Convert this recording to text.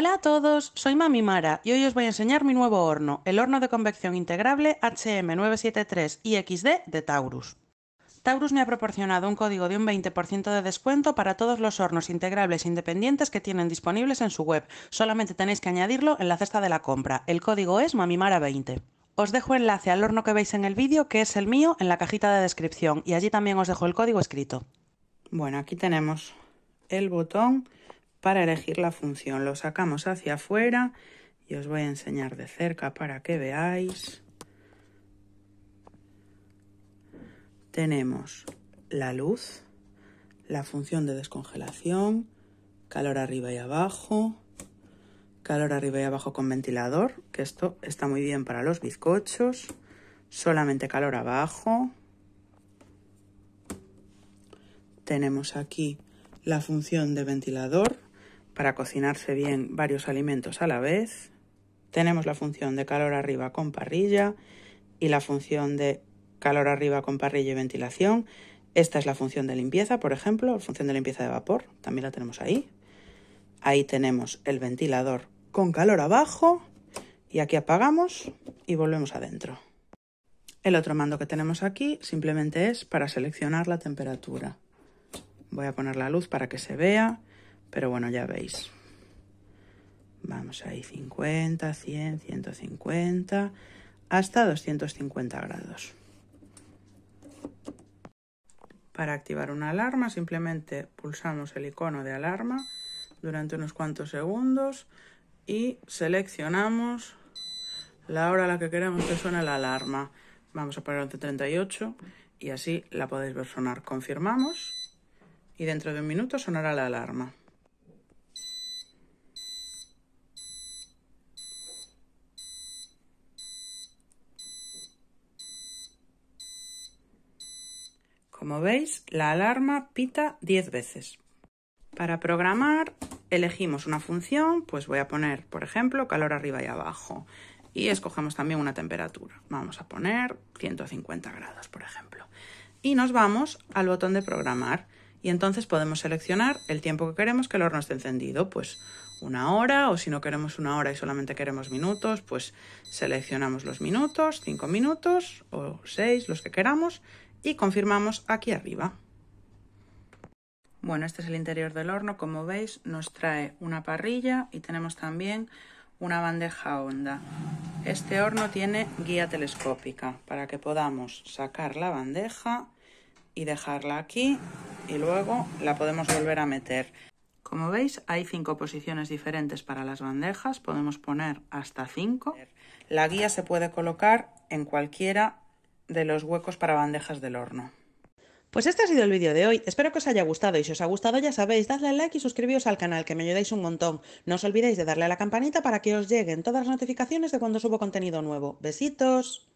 Hola a todos, soy Mami Mara y hoy os voy a enseñar mi nuevo horno, el horno de convección integrable HM973IXD de Taurus. Taurus me ha proporcionado un código de un 20% de descuento para todos los hornos integrables independientes que tienen disponibles en su web. Solamente tenéis que añadirlo en la cesta de la compra. El código es MamiMara20. Os dejo enlace al horno que veis en el vídeo, que es el mío, en la cajita de descripción y allí también os dejo el código escrito. Bueno, aquí tenemos el botón para elegir la función. Lo sacamos hacia afuera y os voy a enseñar de cerca para que veáis. Tenemos la luz, la función de descongelación, calor arriba y abajo, calor arriba y abajo con ventilador, que esto está muy bien para los bizcochos, solamente calor abajo. Tenemos aquí la función de ventilador, para cocinarse bien varios alimentos a la vez. Tenemos la función de calor arriba con parrilla y la función de calor arriba con parrilla y ventilación. Esta es la función de limpieza, por ejemplo, la función de limpieza de vapor, también la tenemos ahí. Ahí tenemos el ventilador con calor abajo y aquí apagamos y volvemos adentro. El otro mando que tenemos aquí simplemente es para seleccionar la temperatura. Voy a poner la luz para que se vea pero bueno, ya veis. Vamos ahí 50, 100, 150, hasta 250 grados. Para activar una alarma simplemente pulsamos el icono de alarma durante unos cuantos segundos y seleccionamos la hora a la que queremos que suene la alarma. Vamos a poner 11.38 y así la podéis ver sonar. Confirmamos y dentro de un minuto sonará la alarma. Como veis, la alarma pita 10 veces. Para programar elegimos una función, pues voy a poner, por ejemplo, calor arriba y abajo. Y escogemos también una temperatura. Vamos a poner 150 grados, por ejemplo. Y nos vamos al botón de programar. Y entonces podemos seleccionar el tiempo que queremos que el horno esté encendido. Pues una hora o si no queremos una hora y solamente queremos minutos, pues seleccionamos los minutos, 5 minutos o 6, los que queramos, y confirmamos aquí arriba. Bueno, este es el interior del horno, como veis nos trae una parrilla y tenemos también una bandeja honda. Este horno tiene guía telescópica para que podamos sacar la bandeja y dejarla aquí y luego la podemos volver a meter. Como veis hay cinco posiciones diferentes para las bandejas, podemos poner hasta cinco. La guía se puede colocar en cualquiera de los huecos para bandejas del horno. Pues este ha sido el vídeo de hoy, espero que os haya gustado y si os ha gustado ya sabéis, dadle al like y suscribiros al canal que me ayudáis un montón. No os olvidéis de darle a la campanita para que os lleguen todas las notificaciones de cuando subo contenido nuevo. Besitos.